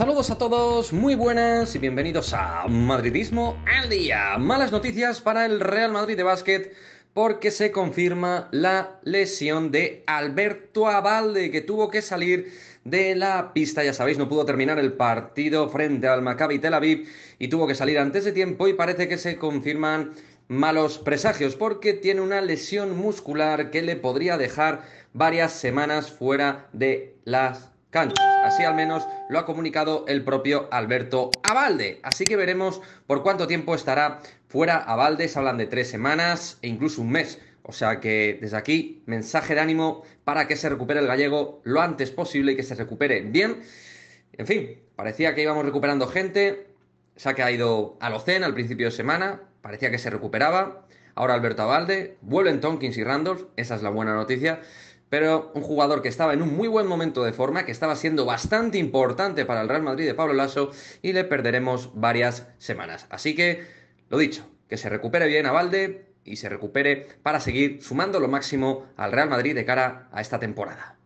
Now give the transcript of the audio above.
Saludos a todos, muy buenas y bienvenidos a Madridismo al día. Malas noticias para el Real Madrid de básquet porque se confirma la lesión de Alberto Abalde que tuvo que salir de la pista, ya sabéis, no pudo terminar el partido frente al Maccabi Tel Aviv y tuvo que salir antes de tiempo y parece que se confirman malos presagios porque tiene una lesión muscular que le podría dejar varias semanas fuera de las Así al menos lo ha comunicado el propio Alberto Abalde. Así que veremos por cuánto tiempo estará fuera Abalde. Se hablan de tres semanas e incluso un mes. O sea que desde aquí, mensaje de ánimo para que se recupere el gallego lo antes posible y que se recupere bien. En fin, parecía que íbamos recuperando gente. Se ha ido a Alocen al principio de semana, parecía que se recuperaba. Ahora Alberto Abalde, vuelven Tonkins y Randolph, esa es la buena noticia pero un jugador que estaba en un muy buen momento de forma, que estaba siendo bastante importante para el Real Madrid de Pablo Lasso y le perderemos varias semanas. Así que, lo dicho, que se recupere bien a Valde y se recupere para seguir sumando lo máximo al Real Madrid de cara a esta temporada.